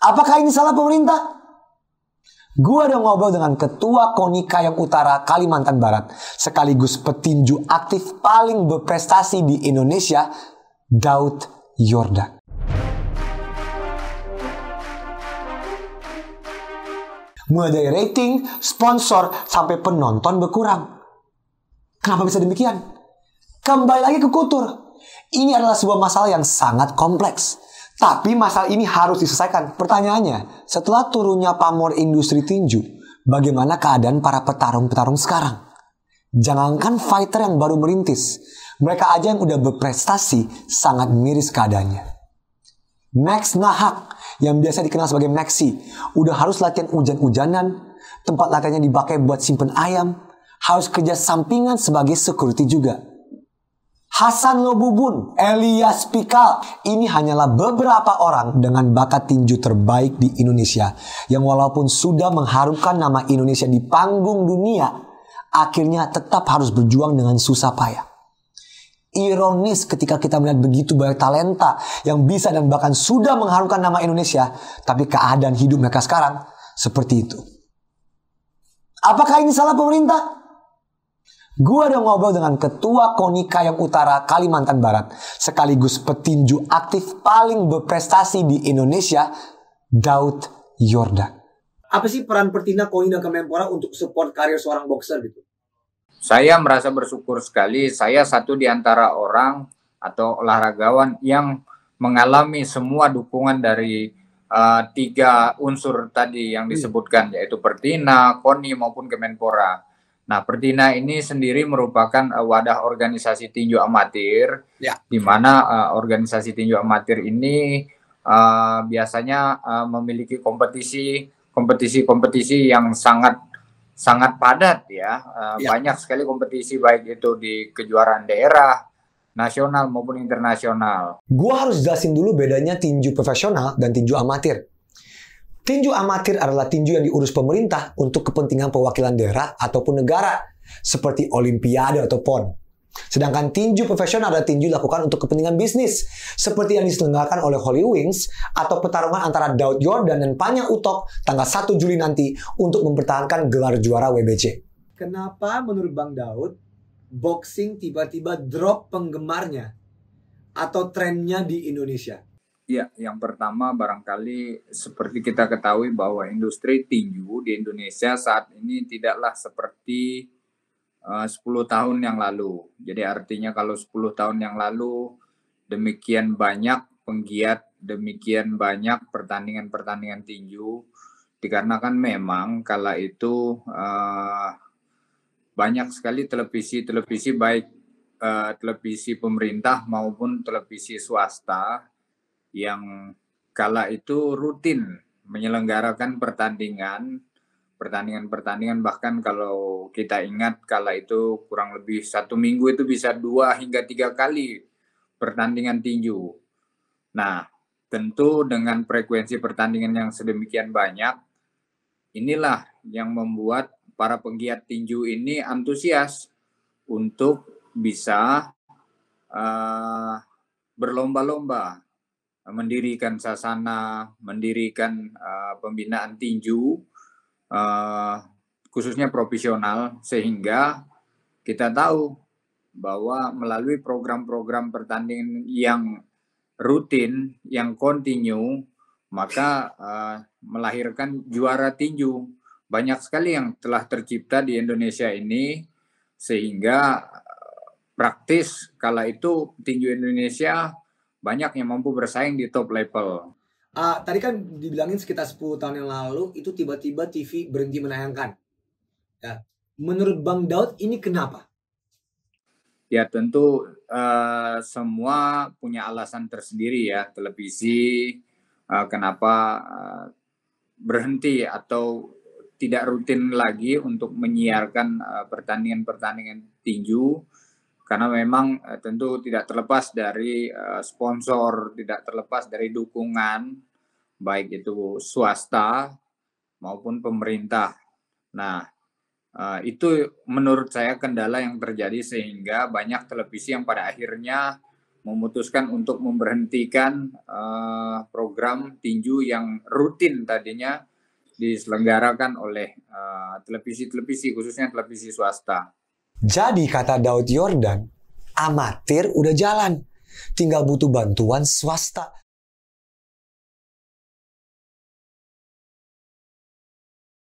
Apakah ini salah pemerintah? Gue udah ngobrol dengan ketua Konika yang utara Kalimantan Barat sekaligus petinju aktif paling berprestasi di Indonesia, Daud Yordan. Mulai dari rating, sponsor, sampai penonton berkurang. Kenapa bisa demikian? Kembali lagi ke kultur. Ini adalah sebuah masalah yang sangat kompleks tapi masalah ini harus diselesaikan. Pertanyaannya, setelah turunnya pamor industri tinju, bagaimana keadaan para petarung-petarung sekarang? Jangankan fighter yang baru merintis, mereka aja yang udah berprestasi sangat miris keadaannya. Max Nahak yang biasa dikenal sebagai Maxi, udah harus latihan hujan-hujanan, tempat latihannya dipakai buat simpen ayam, harus kerja sampingan sebagai security juga. Hasan Lobubun, Elias Pikal. Ini hanyalah beberapa orang dengan bakat tinju terbaik di Indonesia yang walaupun sudah mengharumkan nama Indonesia di panggung dunia, akhirnya tetap harus berjuang dengan susah payah. Ironis ketika kita melihat begitu banyak talenta yang bisa dan bahkan sudah mengharumkan nama Indonesia, tapi keadaan hidup mereka sekarang seperti itu. Apakah ini salah pemerintah? Gue udah ngobrol dengan ketua Konika yang utara Kalimantan Barat, sekaligus petinju aktif paling berprestasi di Indonesia, Daud Yordan. Apa sih peran Pertina Konika Kemenpora untuk support karir seorang boxer gitu? Saya merasa bersyukur sekali saya satu di antara orang atau olahragawan yang mengalami semua dukungan dari uh, tiga unsur tadi yang iya. disebutkan yaitu Pertina, Koni maupun Kemenpora Nah, Pertina ini sendiri merupakan uh, wadah organisasi tinju amatir, ya. di mana uh, organisasi tinju amatir ini uh, biasanya uh, memiliki kompetisi, kompetisi-kompetisi yang sangat sangat padat ya. Uh, ya. Banyak sekali kompetisi baik itu di kejuaraan daerah, nasional maupun internasional. Gua harus jelasin dulu bedanya tinju profesional dan tinju amatir. Tinju amatir adalah tinju yang diurus pemerintah untuk kepentingan perwakilan daerah ataupun negara, seperti olimpiade atau PON. Sedangkan tinju profesional adalah tinju dilakukan untuk kepentingan bisnis, seperti yang diselenggarakan oleh Holy Wings atau pertarungan antara Daud Jordan dan Panya Utok tanggal 1 Juli nanti untuk mempertahankan gelar juara WBC. Kenapa menurut Bang Daud, boxing tiba-tiba drop penggemarnya atau trennya di Indonesia? Ya, yang pertama barangkali seperti kita ketahui bahwa industri tinju di Indonesia saat ini tidaklah seperti eh, uh, 10 tahun yang lalu. Jadi artinya kalau 10 tahun yang lalu demikian banyak penggiat, demikian banyak pertandingan-pertandingan tinju dikarenakan memang kala itu uh, banyak sekali televisi-televisi baik uh, televisi pemerintah maupun televisi swasta yang kala itu rutin menyelenggarakan pertandingan pertandingan-pertandingan bahkan kalau kita ingat kala itu kurang lebih satu minggu itu bisa dua hingga tiga kali pertandingan tinju. Nah, tentu dengan frekuensi pertandingan yang sedemikian banyak, inilah yang membuat para penggiat tinju ini antusias untuk bisa uh, berlomba-lomba mendirikan sasana, mendirikan uh, pembinaan tinju, uh, khususnya profesional, sehingga kita tahu bahwa melalui program-program pertandingan yang rutin, yang kontinu, maka uh, melahirkan juara tinju. Banyak sekali yang telah tercipta di Indonesia ini, sehingga praktis kala itu tinju Indonesia banyak yang mampu bersaing di top level. Uh, tadi kan dibilangin sekitar 10 tahun yang lalu itu tiba-tiba TV berhenti menayangkan. Ya. Menurut Bang Daud ini kenapa? Ya tentu uh, semua punya alasan tersendiri ya televisi uh, kenapa uh, berhenti atau tidak rutin lagi untuk menyiarkan pertandingan-pertandingan uh, tinju karena memang eh, tentu tidak terlepas dari eh, sponsor, tidak terlepas dari dukungan baik itu swasta maupun pemerintah. Nah, eh, itu menurut saya kendala yang terjadi sehingga banyak televisi yang pada akhirnya memutuskan untuk memberhentikan program tinju yang rutin tadinya diselenggarakan oleh televisi -televisi, khususnya televisi swasta. Jadi kata Daud Yordan, amatir udah jalan. Tinggal butuh bantuan swasta.